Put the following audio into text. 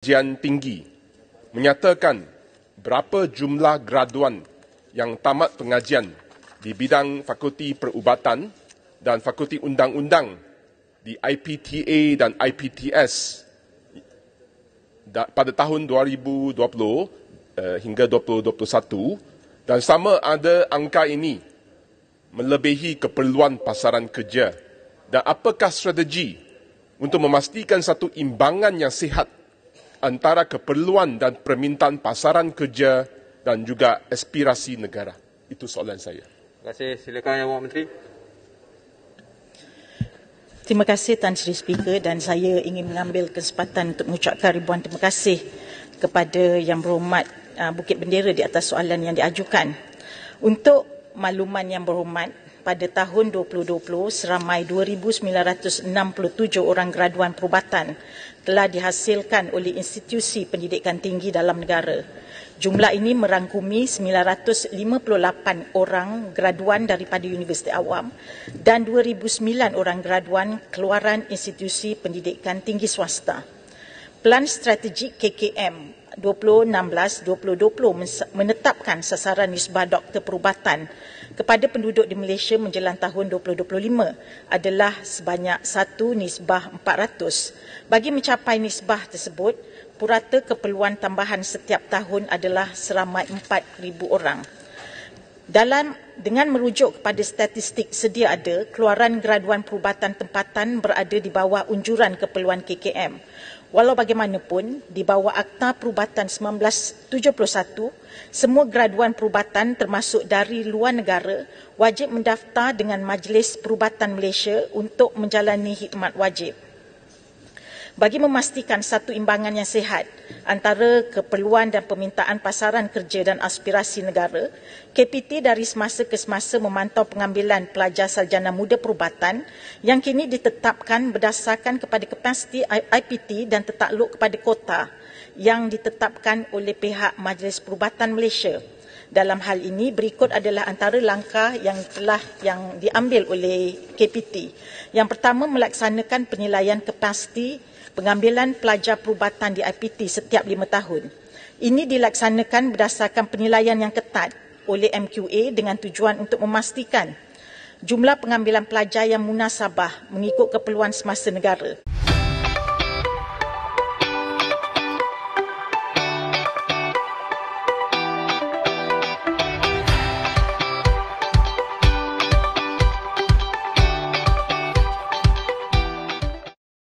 ujian tinggi menyatakan berapa jumlah graduan yang tamat pengajian di bidang fakulti perubatan dan fakulti undang-undang di IPTA dan IPTS pada tahun 2020 eh, hingga 2021 dan sama ada angka ini melebihi keperluan pasaran kerja dan apakah strategi untuk memastikan satu imbangan yang sihat antara keperluan dan permintaan pasaran kerja dan juga aspirasi negara? Itu soalan saya. Terima kasih. Silakan Yang Wak Menteri. Terima kasih Tan Sri Speaker dan saya ingin mengambil kesempatan untuk mengucapkan ribuan terima kasih kepada Yang Berhormat uh, Bukit Bendera di atas soalan yang diajukan. Untuk makluman Yang Berhormat, pada tahun 2020 seramai 2,967 orang graduan perubatan telah dihasilkan oleh institusi pendidikan tinggi dalam negara. Jumlah ini merangkumi 958 orang graduan daripada Universiti Awam dan 2,009 orang graduan keluaran institusi pendidikan tinggi swasta. Plan Strategik KKM 2016-2020 menetapkan sasaran nisbah doktor perubatan kepada penduduk di Malaysia menjelang tahun 2025 adalah sebanyak 1 nisbah 400. Bagi mencapai nisbah tersebut, purata keperluan tambahan setiap tahun adalah seramai 4,000 orang dalam dengan merujuk kepada statistik sedia ada, keluaran graduan perubatan tempatan berada di bawah unjuran keperluan KKM. Walau bagaimanapun, di bawah Akta Perubatan 1971, semua graduan perubatan termasuk dari luar negara wajib mendaftar dengan Majlis Perubatan Malaysia untuk menjalani khidmat wajib bagi memastikan satu imbangan yang sehat antara keperluan dan permintaan pasaran kerja dan aspirasi negara, KPT dari semasa ke semasa memantau pengambilan pelajar sarjana muda perubatan yang kini ditetapkan berdasarkan kepada kapasiti IPT dan tertakluk kepada kota yang ditetapkan oleh pihak Majlis Perubatan Malaysia dalam hal ini berikut adalah antara langkah yang telah yang diambil oleh KPT. Yang pertama melaksanakan penilaian kepasti pengambilan pelajar perubatan di IPT setiap lima tahun. Ini dilaksanakan berdasarkan penilaian yang ketat oleh MQA dengan tujuan untuk memastikan jumlah pengambilan pelajar yang munasabah mengikut keperluan semasa negara.